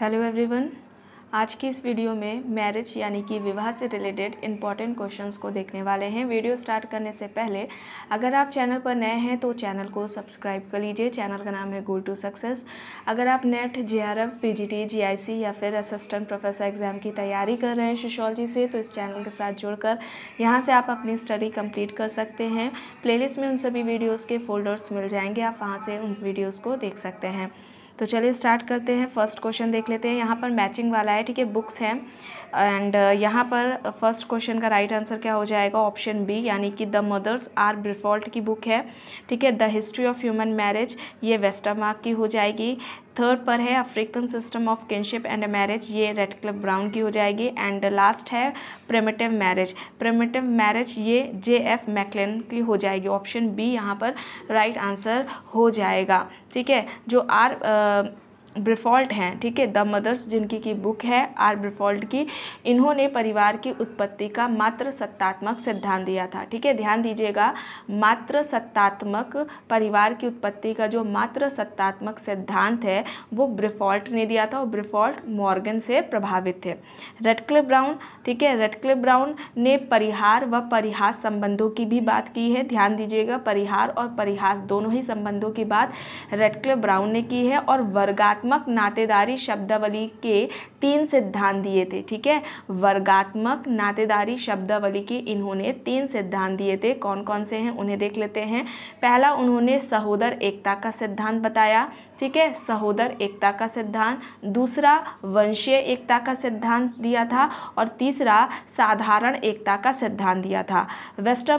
hello everyone आज की इस वीडियो में मैरिज यानी कि विवाह से रिलेटेड इंपॉर्टेंट क्वेश्चंस को देखने वाले हैं वीडियो स्टार्ट करने से पहले अगर आप चैनल पर नए हैं तो चैनल को सब्सक्राइब कर लीजिए चैनल का नाम है गोल टू सक्सेस अगर आप NET J R F P G T G I C या फिर असिस्टेंट प्रोफेसर एग्ज़ाम की तैयारी कर रहे हैं सोशोलॉजी से तो इस चैनल के साथ जुड़कर यहाँ से आप अपनी स्टडी कम्प्लीट कर सकते हैं प्लेलिस्ट में उन सभी वीडियोज़ के फोल्डर्स मिल जाएंगे आप वहाँ से उन वीडियोज़ को देख सकते हैं तो चलिए स्टार्ट करते हैं फर्स्ट क्वेश्चन देख लेते हैं यहाँ पर मैचिंग वाला है ठीक है बुक्स हैं एंड uh, यहाँ पर फर्स्ट uh, क्वेश्चन का राइट right आंसर क्या हो जाएगा ऑप्शन बी यानी कि द मदर्स आर ब्रिफॉल्ट की बुक है ठीक है the history of human marriage ये मार्क की हो जाएगी थर्ड पर है African system of kinship and marriage ये रेड क्लब ब्राउन की हो जाएगी एंड लास्ट uh, है प्रेमेटिव मैरिज प्रेमेटिव मैरिज ये जे एफ मैकलेन की हो जाएगी ऑप्शन बी यहाँ पर राइट right आंसर हो जाएगा ठीक है जो आर आ, ब्रिफॉल्ट हैं ठीक है द मदर्स जिनकी की बुक है आर ब्रिफॉल्ट की इन्होंने परिवार की उत्पत्ति का मात्र सत्तात्मक सिद्धांत दिया था ठीक है ध्यान दीजिएगा मात्र सत्तात्मक परिवार की उत्पत्ति का जो मात्र सत्तात्मक सिद्धांत है वो ब्रिफॉल्ट ने दिया था और ब्रिफॉल्ट मॉर्गन से प्रभावित थे रेडक्लिप ब्राउन ठीक है रेडक्लिप ब्राउन ने परिहार व परिहास संबंधों की भी बात की है ध्यान दीजिएगा परिहार और परिहास दोनों ही संबंधों की बात रेडक्लिप ब्राउन ने की है और वर्गा कलात्मक नातेदारी शब्दावली के तीन सिद्धांत दिए थे ठीक है वर्गात्मक नातेदारी शब्दावली के इन्होंने तीन सिद्धांत दिए थे कौन कौन से हैं उन्हें देख लेते हैं पहला उन्होंने सहोदर एकता का सिद्धांत बताया ठीक है सहोदर एकता का सिद्धांत दूसरा वंशीय एकता का सिद्धांत दिया था और तीसरा साधारण एकता का सिद्धांत दिया था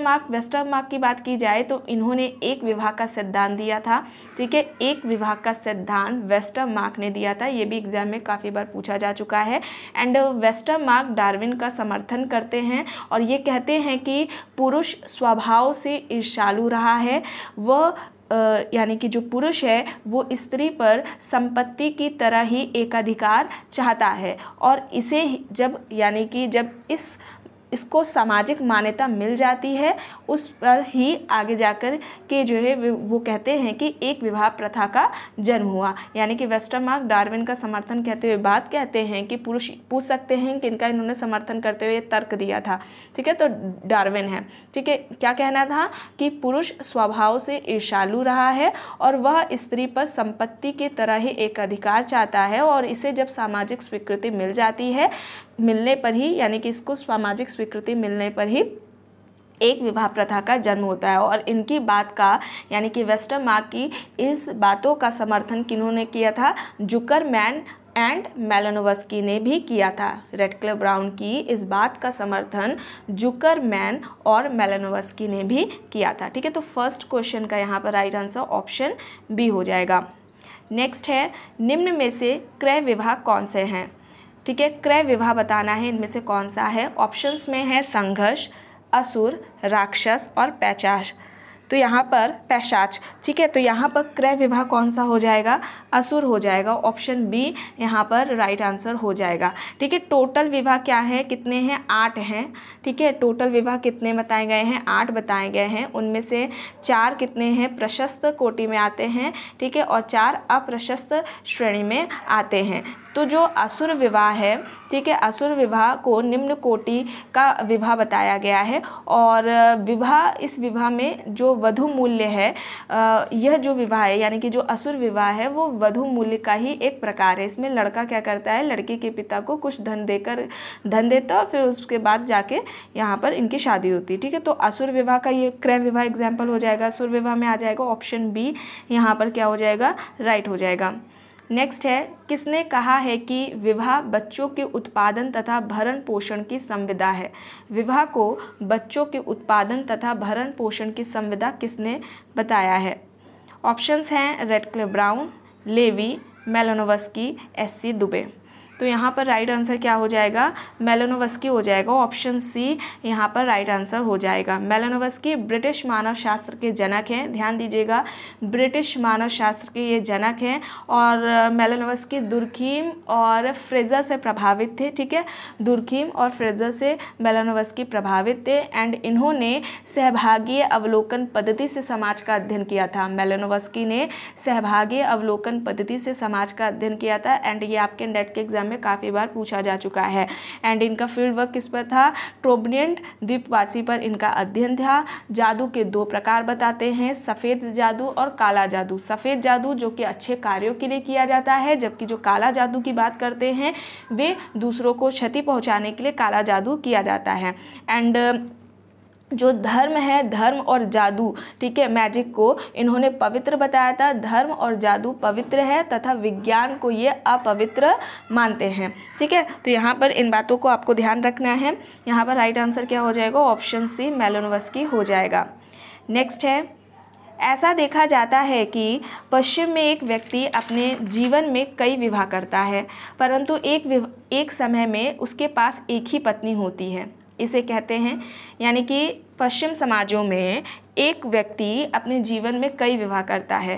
मार्क वेस्टर्न मार्क की बात की जाए तो इन्होंने एक विभाग का सिद्धांत दिया था ठीक है एक विभाग का सिद्धांत मार्क ने दिया था ये भी एग्जाम में काफ़ी बार पूछा जा जा चुका है एंड वेस्टर्न मार्क डार्विन का समर्थन करते हैं और ये कहते हैं कि पुरुष स्वभाव से ईर्षालु रहा है वह यानी कि जो पुरुष है वो स्त्री पर संपत्ति की तरह ही एकाधिकार चाहता है और इसे जब यानी कि जब इस इसको सामाजिक मान्यता मिल जाती है उस पर ही आगे जाकर के जो है वो कहते हैं कि एक विवाह प्रथा का जन्म हुआ यानी कि मार्क डार्विन का समर्थन कहते हुए बात कहते हैं कि पुरुष पूछ सकते हैं कि इनका इन्होंने समर्थन करते हुए तर्क दिया था ठीक है तो डार्विन है ठीक है क्या कहना था कि पुरुष स्वभाव से ईर्षालु रहा है और वह स्त्री पर संपत्ति की तरह ही एक अधिकार चाहता है और इसे जब सामाजिक स्वीकृति मिल जाती है मिलने पर ही यानी कि इसको सामाजिक स्वीकृति मिलने पर ही एक विवाह प्रथा का जन्म होता है और इनकी बात का यानी कि वेस्टर्न मार्क की इस बातों का समर्थन किन्होंने किया था जुकर मैन एंड मेलानोवस्की ने भी किया था रेड क्लब ब्राउन की इस बात का समर्थन जुकर मैन और मेलानोवस्की ने भी किया था ठीक है तो फर्स्ट क्वेश्चन का यहाँ पर राइट आंसर ऑप्शन बी हो जाएगा नेक्स्ट है निम्न में से क्रय विवाह कौन से हैं ठीक है क्रय विवाह बताना है इनमें से कौन सा है ऑप्शंस में है संघर्ष असुर राक्षस और पैचाश तो यहाँ पर पैशाच ठीक है तो यहाँ पर क्रय विवाह कौन सा हो जाएगा असुर हो जाएगा ऑप्शन बी यहाँ पर राइट आंसर हो जाएगा ठीक है टोटल विवाह क्या है कितने हैं आठ हैं ठीक है टोटल विवाह कितने बताए गए हैं आठ बताए गए हैं उनमें से चार कितने हैं प्रशस्त कोटि में आते हैं ठीक है और चार अप्रशस्त श्रेणी में आते हैं तो जो असुर विवाह है ठीक है असुर विवाह को निम्न कोटि का विवाह बताया गया है और विवाह इस विवाह में जो वधु मूल्य है यह जो विवाह है यानी कि जो असुर विवाह है वो वधु मूल्य का ही एक प्रकार है इसमें लड़का क्या करता है लड़के के पिता को कुछ धन देकर धन देता और फिर उसके बाद जाके यहाँ पर इनकी शादी होती है ठीक है तो असुर विवाह का ये क्रय विवाह एग्जाम्पल हो जाएगा असुर विवाह में आ जाएगा ऑप्शन बी यहाँ पर क्या हो जाएगा राइट हो जाएगा नेक्स्ट है किसने कहा है कि विवाह बच्चों के उत्पादन तथा भरण पोषण की संविदा है विवाह को बच्चों के उत्पादन तथा भरण पोषण की संविदा किसने बताया है ऑप्शंस हैं Radcliffe Brown Levi Malinowski S C Dube तो यहाँ पर राइट आंसर क्या हो जाएगा मेलानोवस्की हो जाएगा ऑप्शन सी यहाँ पर राइट आंसर हो जाएगा मेलानोवस्की ब्रिटिश मानव शास्त्र के जनक हैं ध्यान दीजिएगा ब्रिटिश मानव शास्त्र के ये जनक हैं और मेलानोवस्की दुर्खीम और फ्रेजर से प्रभावित थे ठीक है दुर्खीम और फ्रेजर से मेलानोवस्की प्रभावित थे एंड इन्होंने सहभागीय अवलोकन पद्धति से समाज का अध्ययन किया था मेलानोवस्की ने सहभागीय अवलोकन पद्धति से समाज का अध्ययन किया था एंड ये आपके नेट के एग्जाम में काफ़ी बार पूछा जा चुका है एंड इनका फील्ड वर्क किस पर था ट्रोबनियंट द्वीपवासी पर इनका अध्ययन था जादू के दो प्रकार बताते हैं सफ़ेद जादू और काला जादू सफ़ेद जादू जो कि अच्छे कार्यों के लिए किया जाता है जबकि जो काला जादू की बात करते हैं वे दूसरों को क्षति पहुँचाने के लिए काला जादू किया जाता है एंड जो धर्म है धर्म और जादू ठीक है मैजिक को इन्होंने पवित्र बताया था धर्म और जादू पवित्र है तथा विज्ञान को ये अपवित्र मानते हैं ठीक है तो यहाँ पर इन बातों को आपको ध्यान रखना है यहाँ पर राइट आंसर क्या हो जाएगा ऑप्शन सी की हो जाएगा नेक्स्ट है ऐसा देखा जाता है कि पश्चिम में एक व्यक्ति अपने जीवन में कई विवाह करता है परंतु एक एक समय में उसके पास एक ही पत्नी होती है इसे कहते हैं यानी कि पश्चिम समाजों में एक व्यक्ति अपने जीवन में कई विवाह करता है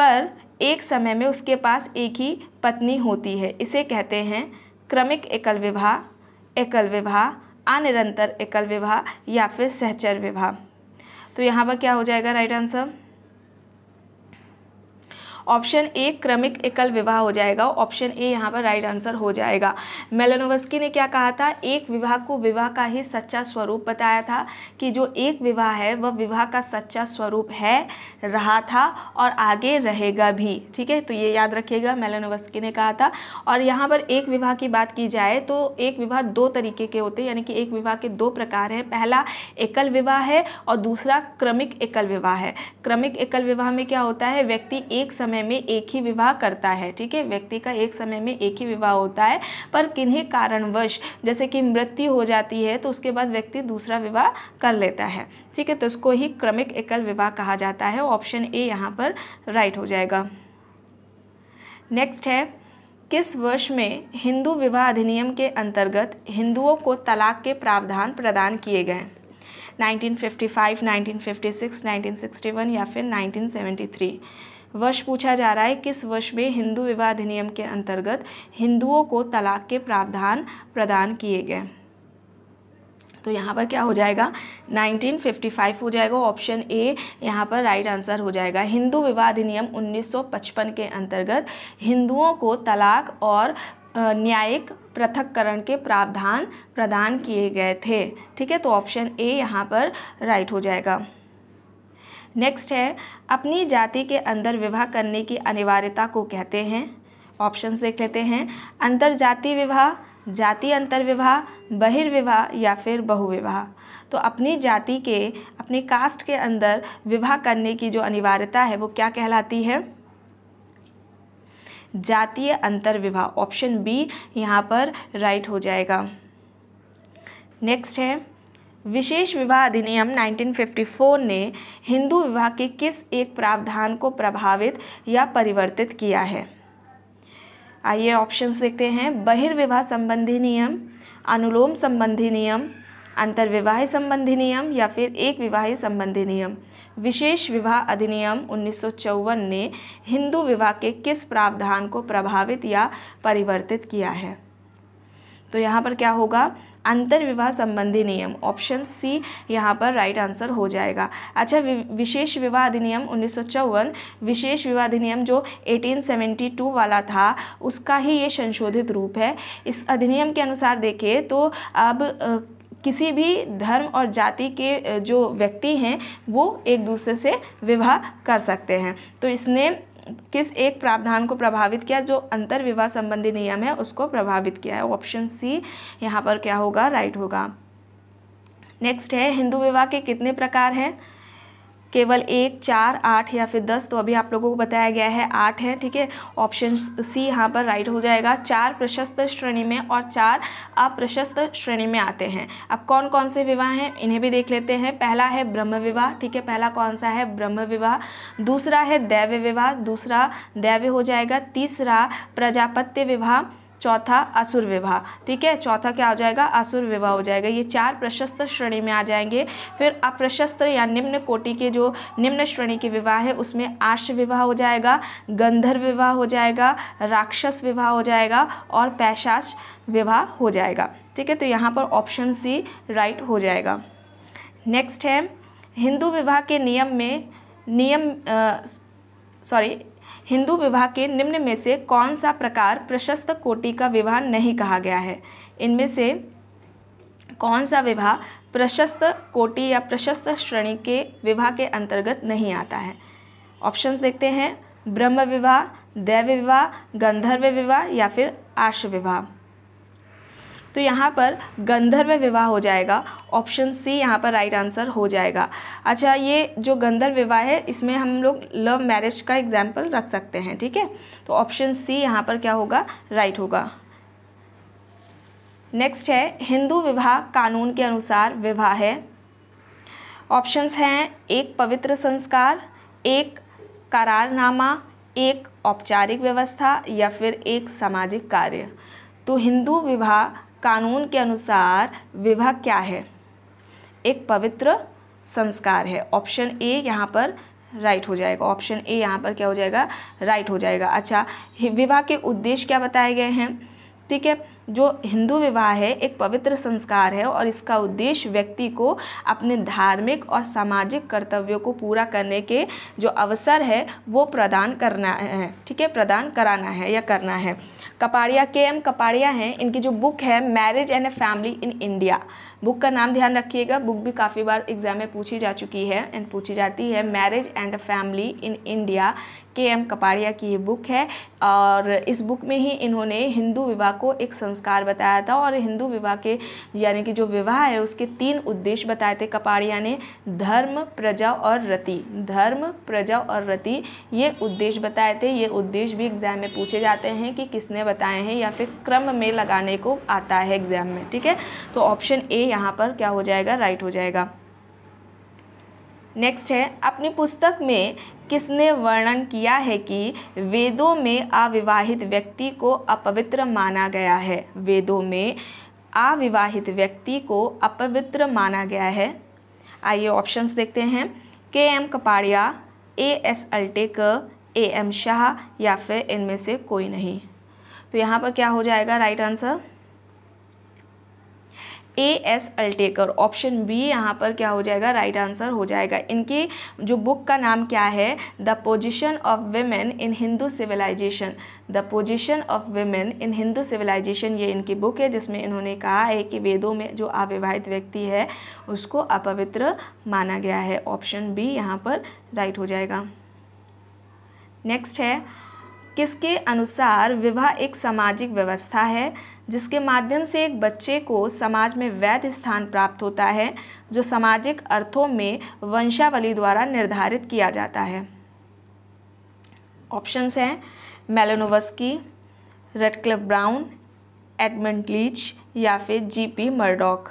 पर एक समय में उसके पास एक ही पत्नी होती है इसे कहते हैं क्रमिक एकल विवाह एकल विवाह अनिरंतर एकल विवाह या फिर सहचर विवाह तो यहाँ पर क्या हो जाएगा राइट आंसर ऑप्शन ए क्रमिक एकल विवाह हो जाएगा ऑप्शन ए यहाँ पर राइट आंसर हो जाएगा मेलनोवस्की ने क्या कहा था एक विवाह को विवाह का ही सच्चा स्वरूप बताया था कि जो एक विवाह है वह विवाह का सच्चा स्वरूप है रहा था और आगे रहेगा भी ठीक है तो ये याद रखिएगा मेलनोवस्की ने कहा था और यहाँ पर एक विवाह की बात की जाए तो एक विवाह दो तरीके के होते हैं यानी कि एक विवाह के दो प्रकार हैं पहला एकल विवाह है और दूसरा क्रमिक एकल विवाह है क्रमिक एकल विवाह में क्या होता है व्यक्ति एक समय समय में एक ही विवाह करता है ठीक है व्यक्ति का एक समय में एक ही विवाह होता है पर किन्हीं कारणवश जैसे कि मृत्यु हो जाती है तो उसके बाद व्यक्ति दूसरा विवाह कर लेता है ठीक है तो उसको ही क्रमिक एकल विवाह कहा जाता है ऑप्शन ए यहाँ पर राइट हो जाएगा नेक्स्ट है किस वर्ष में हिंदू विवाह अधिनियम के अंतर्गत हिंदुओं को तलाक के प्रावधान प्रदान किए गए 1955, 1956, 1961 या फिर 1973 वर्ष पूछा जा रहा है किस वर्ष में हिंदू विवाह अधिनियम के अंतर्गत हिंदुओं को तलाक के प्रावधान प्रदान किए गए तो यहाँ पर क्या हो जाएगा 1955 हो जाएगा ऑप्शन ए यहाँ पर राइट आंसर हो जाएगा हिंदू विवाह अधिनियम 1955 के अंतर्गत हिंदुओं को तलाक और न्यायिक पृथककरण के प्रावधान प्रदान किए गए थे ठीक है तो ऑप्शन ए यहाँ पर राइट हो जाएगा नेक्स्ट है अपनी जाति के अंदर विवाह करने की अनिवार्यता को कहते हैं ऑप्शंस देख लेते हैं अंतर जाति विवाह जाति अंतर विवाह बहिर्विवाह या फिर बहुविवाह तो अपनी जाति के अपने कास्ट के अंदर विवाह करने की जो अनिवार्यता है वो क्या कहलाती है जातीय अंतर विवाह ऑप्शन बी यहाँ पर राइट हो जाएगा नेक्स्ट है विशेष विवाह अधिनियम 1954 ने हिंदू विवाह के किस एक प्रावधान को प्रभावित या परिवर्तित किया है आइए ऑप्शंस देखते हैं बहिर्विवाह संबंधी नियम अनुलोम संबंधी नियम अंतर्विवाह संबंधी नियम या फिर एक विवाह संबंधी नियम विशेष विवाह अधिनियम उन्नीस ने हिंदू विवाह के किस प्रावधान को प्रभावित या परिवर्तित किया है तो यहाँ पर क्या होगा अंतर विवाह संबंधी नियम ऑप्शन सी यहाँ पर राइट आंसर हो जाएगा अच्छा विशेष विवाह अधिनियम उन्नीस विशेष विवाह अधिनियम जो 1872 वाला था उसका ही ये संशोधित रूप है इस अधिनियम के अनुसार देखें तो अब किसी भी धर्म और जाति के जो व्यक्ति हैं वो एक दूसरे से विवाह कर सकते हैं तो इसने किस एक प्रावधान को प्रभावित किया जो अंतर विवाह संबंधी नियम है उसको प्रभावित किया है ऑप्शन सी यहाँ पर क्या होगा राइट होगा नेक्स्ट है हिंदू विवाह के कितने प्रकार हैं केवल एक चार आठ या फिर दस तो अभी आप लोगों को बताया गया है आठ है ठीक है ऑप्शन सी यहाँ पर राइट हो जाएगा चार प्रशस्त श्रेणी में और चार अप्रशस्त श्रेणी में आते हैं अब कौन कौन से विवाह हैं इन्हें भी देख लेते हैं पहला है ब्रह्म विवाह ठीक है पहला कौन सा है ब्रह्म विवाह दूसरा है दैव्य विवाह दूसरा दैव्य हो जाएगा तीसरा प्रजापत्य विवाह चौथा असुर विवाह ठीक है चौथा क्या हो जाएगा असुर विवाह हो जाएगा ये चार प्रशस्त श्रेणी में आ जाएंगे फिर अप्रशस्त या निम्न कोटि के जो निम्न श्रेणी के विवाह है उसमें आर्ष विवाह हो जाएगा गंधर्व विवाह हो जाएगा राक्षस विवाह हो जाएगा और पैशाच विवाह हो जाएगा ठीक है तो यहाँ पर ऑप्शन सी राइट हो जाएगा नेक्स्ट है हिंदू विवाह के नियम में नियम सॉरी हिंदू विवाह के निम्न में से कौन सा प्रकार प्रशस्त कोटि का विवाह नहीं कहा गया है इनमें से कौन सा विवाह प्रशस्त कोटि या प्रशस्त श्रेणी के विवाह के अंतर्गत नहीं आता है ऑप्शंस देखते हैं ब्रह्म विवाह दैव विवाह गंधर्व विवाह या फिर आश विवाह तो यहाँ पर गंधर्व विवाह हो जाएगा ऑप्शन सी यहाँ पर राइट आंसर हो जाएगा अच्छा ये जो गंधर्व विवाह है इसमें हम लोग लव मैरिज का एग्जाम्पल रख सकते हैं ठीक है तो ऑप्शन सी यहाँ पर क्या होगा राइट होगा नेक्स्ट है हिंदू विवाह कानून के अनुसार विवाह है ऑप्शंस हैं एक पवित्र संस्कार एक करारनामा एक औपचारिक व्यवस्था या फिर एक सामाजिक कार्य तो हिंदू विवाह कानून के अनुसार विवाह क्या है एक पवित्र संस्कार है ऑप्शन ए यहाँ पर राइट right हो जाएगा ऑप्शन ए यहाँ पर क्या हो जाएगा राइट right हो जाएगा अच्छा विवाह के उद्देश्य क्या बताए गए हैं ठीक है जो हिंदू विवाह है एक पवित्र संस्कार है और इसका उद्देश्य व्यक्ति को अपने धार्मिक और सामाजिक कर्तव्यों को पूरा करने के जो अवसर है वो प्रदान करना है ठीक है प्रदान कराना है या करना है कपाड़िया के एम कपाड़िया हैं इनकी जो बुक है marriage and a family in India book का नाम ध्यान रखिएगा बुक भी काफ़ी बार एग्जाम में पूछी जा चुकी है एंड पूछी जाती है marriage and family in India K M Kapadia की ये बुक है और इस बुक में ही इन्होंने हिंदू विवाह को एक संस्कार बताया था और हिंदू विवाह के यानी कि जो विवाह है उसके तीन उद्देश्य बताए थे कपाड़िया ने धर्म प्रजा और रति धर्म प्रजा और रति ये उद्देश्य बताए थे ये उद्देश्य भी एग्जाम में पूछे जाते हैं कि किसने बताए हैं या फिर क्रम में लगाने को आता है एग्जाम में ठीक है तो ऑप्शन ए यहाँ पर क्या हो जाएगा राइट हो जाएगा नेक्स्ट है अपनी पुस्तक में किसने वर्णन किया है कि वेदों में अविवाहित व्यक्ति को अपवित्र माना गया है वेदों में अविवाहित व्यक्ति को अपवित्र माना गया है आइए ऑप्शंस देखते हैं K M Kapadia A S Altekar A M Shah या फिर इनमें से कोई नहीं तो यहाँ पर क्या हो जाएगा right answer A S Altekar option B यहाँ पर क्या हो जाएगा राइट right आंसर हो जाएगा इनकी जो बुक का नाम क्या है the position of women in Hindu civilization the position of women in Hindu civilization ये इनकी बुक है जिसमें इन्होंने कहा है कि वेदों में जो अविवाहित व्यक्ति है उसको अपवित्र माना गया है ऑप्शन बी यहाँ पर राइट right हो जाएगा नेक्स्ट है किसके अनुसार विवाह एक सामाजिक व्यवस्था है जिसके माध्यम से एक बच्चे को समाज में वैध स्थान प्राप्त होता है जो सामाजिक अर्थों में वंशावली द्वारा निर्धारित किया जाता है ऑप्शंस हैं Malinowski Radcliffe Brown Edmund Leach या फिर जीपी मर्डॉक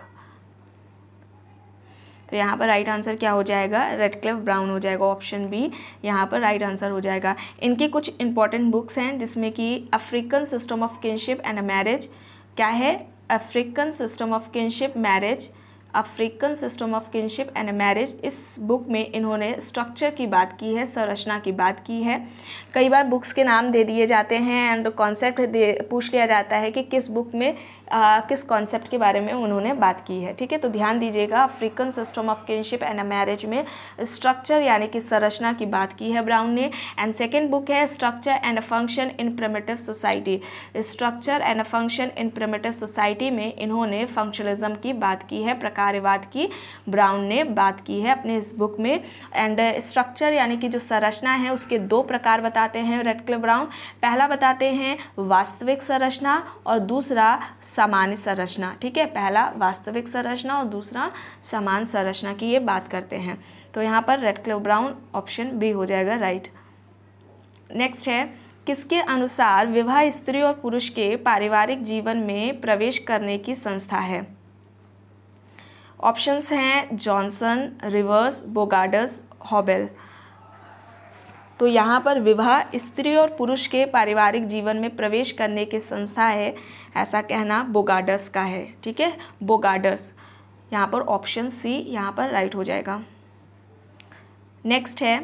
तो यहाँ पर राइट आंसर क्या हो जाएगा रेड क्लिफ ब्राउन हो जाएगा ऑप्शन बी यहाँ पर राइट आंसर हो जाएगा इनकी कुछ इंपॉर्टेंट बुक्स हैं जिसमें कि African system of kinship and marriage क्या है African system of kinship marriage African system of kinship and marriage इस बुक में इन्होंने स्ट्रक्चर की बात की है संरचना की बात की है कई बार बुक्स के नाम दे दिए जाते हैं एंड कॉन्सेप्ट पूछ लिया जाता है कि किस बुक में आ, किस कॉन्सेप्ट के बारे में उन्होंने बात की है ठीक है तो ध्यान दीजिएगा African system of kinship and a marriage में स्ट्रक्चर यानी कि संरचना की बात की है ब्राउन ने एंड सेकेंड बुक है structure and a function in primitive society structure and a function in primitive society में इन्होंने फंक्शनलिज्म की बात की है प्रकारवाद की ब्राउन ने बात की है अपने इस बुक में एंड स्ट्रक्चर यानी कि जो संरचना है उसके दो प्रकार बताते हैं रेडक्लिव ब्राउन पहला बताते हैं वास्तविक संरचना और दूसरा सामान्य संरचना ठीक है पहला वास्तविक संरचना और दूसरा समान संरचना की ये बात करते हैं तो यहाँ पर Radcliffe Brown option B हो जाएगा राइट नेक्स्ट है किसके अनुसार विवाह स्त्री और पुरुष के पारिवारिक जीवन में प्रवेश करने की संस्था है ऑप्शंस हैं जॉनसन रिवर्स बोगाडस हॉबेल तो यहाँ पर विवाह स्त्री और पुरुष के पारिवारिक जीवन में प्रवेश करने के संस्था है ऐसा कहना बोगाडर्स का है ठीक है बोगाडर्स यहाँ पर ऑप्शन सी यहाँ पर राइट हो जाएगा नेक्स्ट है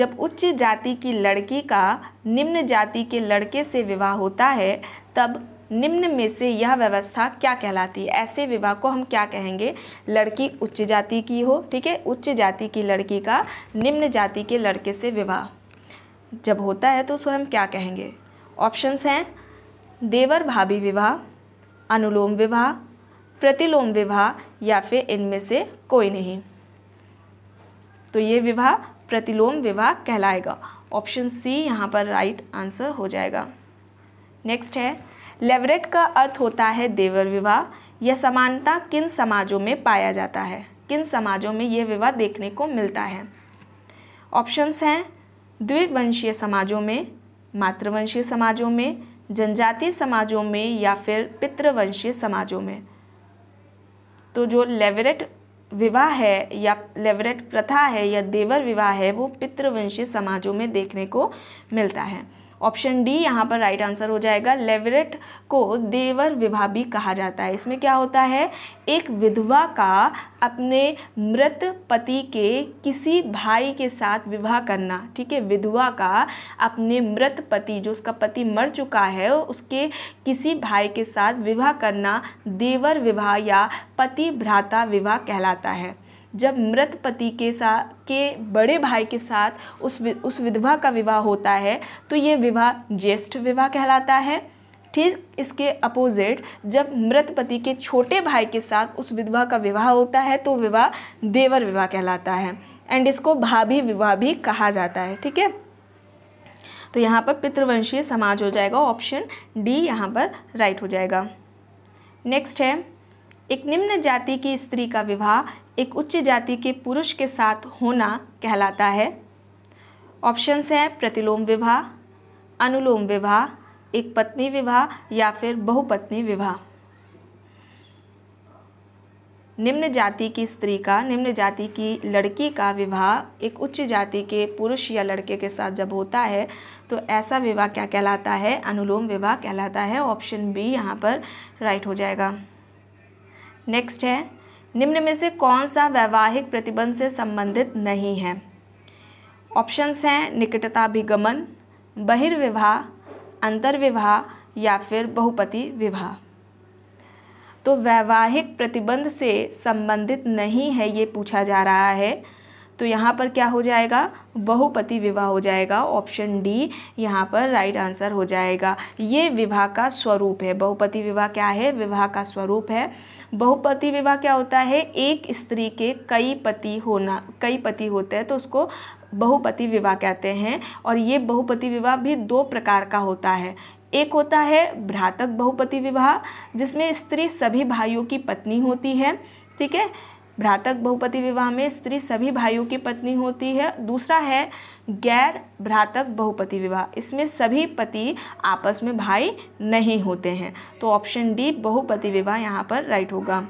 जब उच्च जाति की लड़की का निम्न जाति के लड़के से विवाह होता है तब निम्न में से यह व्यवस्था क्या कहलाती है ऐसे विवाह को हम क्या कहेंगे लड़की उच्च जाति की हो ठीक है उच्च जाति की लड़की का निम्न जाति के लड़के से विवाह जब होता है तो उसको हम क्या कहेंगे ऑप्शंस हैं देवर भाभी विवाह अनुलोम विवाह प्रतिलोम विवाह या फिर इनमें से कोई नहीं तो ये विवाह प्रतिलोम विवाह कहलाएगा ऑप्शन सी यहाँ पर राइट आंसर हो जाएगा नेक्स्ट है लेवरेट का अर्थ होता है देवर विवाह यह समानता किन समाजों में पाया जाता है किन समाजों में यह विवाह देखने को मिलता है ऑप्शंस हैं द्विवंशीय समाजों में मातृवंशीय समाजों में जनजातीय समाजों में या फिर पितृवंशीय समाजों में तो जो लेवरेट विवाह है या लेवरेट प्रथा है या देवर विवाह है वो पितृवंशीय समाजों में देखने को मिलता है ऑप्शन डी यहाँ पर राइट आंसर हो जाएगा लेवरेट को देवर विवाह भी कहा जाता है इसमें क्या होता है एक विधवा का अपने मृत पति के किसी भाई के साथ विवाह करना ठीक है विधवा का अपने मृत पति जो उसका पति मर चुका है उसके किसी भाई के साथ विवाह करना देवर विवाह या पति भ्राता विवाह कहलाता है जब मृत पति के साथ के बड़े भाई के साथ उस वि, उस विधवा का विवाह होता है तो ये विवाह ज्येष्ठ विवाह कहलाता है ठीक इसके अपोजिट जब मृत पति के छोटे भाई के साथ उस विधवा का विवाह होता है तो विवाह देवर विवाह कहलाता है एंड इसको भाभी विवाह भी कहा जाता है ठीक है तो यहाँ पर पितृवंशीय समाज हो जाएगा ऑप्शन डी यहाँ पर राइट हो जाएगा नेक्स्ट है एक निम्न जाति की स्त्री का विवाह एक उच्च जाति के पुरुष के साथ होना कहलाता है ऑप्शंस हैं प्रतिलोम विवाह अनुलोम विवाह एक पत्नी विवाह या फिर बहुपत्नी विवाह निम्न जाति की स्त्री का निम्न जाति की लड़की का विवाह एक उच्च जाति के पुरुष या लड़के के साथ जब होता है तो ऐसा विवाह क्या कहलाता है अनुलोम विवाह कहलाता है ऑप्शन बी यहाँ पर राइट हो जाएगा नेक्स्ट है निम्न में से कौन सा वैवाहिक प्रतिबंध से संबंधित नहीं है ऑप्शंस हैं निकटताभिगमन बहिर्विवाह अंतर्विवाह या फिर बहुपति विवाह तो वैवाहिक प्रतिबंध से संबंधित नहीं है ये पूछा जा रहा है तो यहाँ पर क्या हो जाएगा बहुपति विवाह हो जाएगा ऑप्शन डी यहाँ पर राइट आंसर हो जाएगा ये विवाह का स्वरूप है बहुपति विवाह क्या है विवाह का स्वरूप है बहुपति विवाह क्या होता है एक स्त्री के कई पति होना कई पति होते हैं तो उसको बहुपति विवाह कहते हैं और ये बहुपति विवाह भी दो प्रकार का होता है एक होता है भ्रातक बहुपति विवाह जिसमें स्त्री सभी भाइयों की पत्नी होती है ठीक है भ्रातक बहुपति विवाह में स्त्री सभी भाइयों की पत्नी होती है दूसरा है गैर भ्रातक बहुपति विवाह इसमें सभी पति आपस में भाई नहीं होते हैं तो ऑप्शन डी बहुपति विवाह यहाँ पर राइट होगा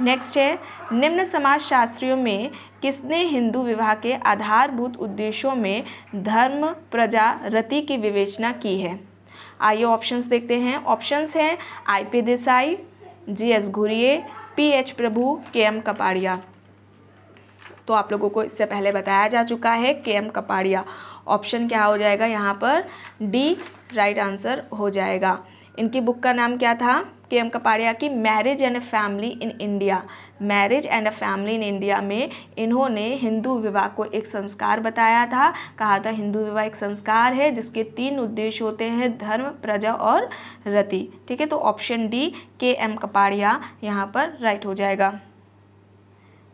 नेक्स्ट है निम्न समाज शास्त्रियों में किसने हिंदू विवाह के आधारभूत उद्देश्यों में धर्म प्रजा रति की विवेचना की है आइए ऑप्शंस देखते हैं ऑप्शंस हैं I P Desai G S Ghurye P H Prabhu K M Kapadia तो आप लोगों को इससे पहले बताया जा चुका है के एम कपाड़िया ऑप्शन क्या हो जाएगा यहाँ पर डी राइट आंसर हो जाएगा इनकी बुक का नाम क्या था के एम कपाड़िया की marriage and a family in India marriage and a family in India में इन्होंने हिंदू विवाह को एक संस्कार बताया था कहा था हिंदू विवाह एक संस्कार है जिसके तीन उद्देश्य होते हैं धर्म प्रजा और रति ठीक है तो option D K M Kapadia यहाँ पर राइट हो जाएगा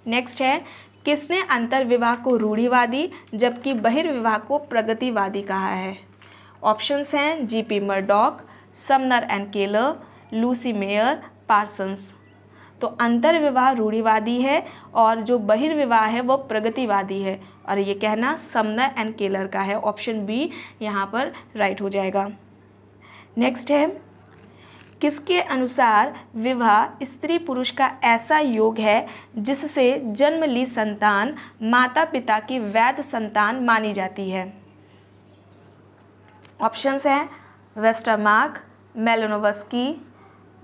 नेक्स्ट है किसने अंतर विवाह को रूढ़ीवादी जबकि बहिर्विवाह को प्रगतिवादी कहा है ऑप्शंस हैं G P Murdock Sumner and Keller Lucy Mair Parsons तो अंतर्विवाह रूढ़िवादी है और जो बहिर्विवाह है वो प्रगतिवादी है और ये कहना समनर एंड केलर का है ऑप्शन बी यहाँ पर राइट हो जाएगा नेक्स्ट है किसके अनुसार विवाह स्त्री पुरुष का ऐसा योग है जिससे जन्म ली संतान माता पिता की वैध संतान मानी जाती है ऑप्शंस हैं Westermarck Malinowski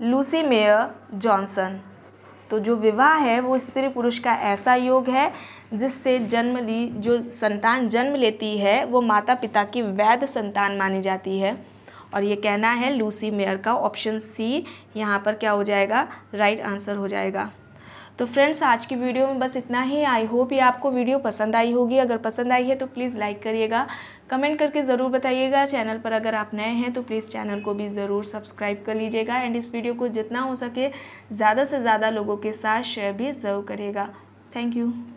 Lucy Mair Johnson तो जो विवाह है वो स्त्री पुरुष का ऐसा योग है जिससे जन्म ली जो संतान जन्म लेती है वो माता पिता की वैध संतान मानी जाती है और ये कहना है लूसी मेयर का ऑप्शन सी यहाँ पर क्या हो जाएगा राइट right आंसर हो जाएगा तो फ्रेंड्स आज की वीडियो में बस इतना ही आई होप ये आपको वीडियो पसंद आई होगी अगर पसंद आई है तो प्लीज़ लाइक करिएगा कमेंट करके ज़रूर बताइएगा चैनल पर अगर आप नए हैं तो प्लीज़ चैनल को भी ज़रूर सब्सक्राइब कर लीजिएगा एंड इस वीडियो को जितना हो सके ज़्यादा से ज़्यादा लोगों के साथ शेयर भी ज़रूर करिएगा थैंक यू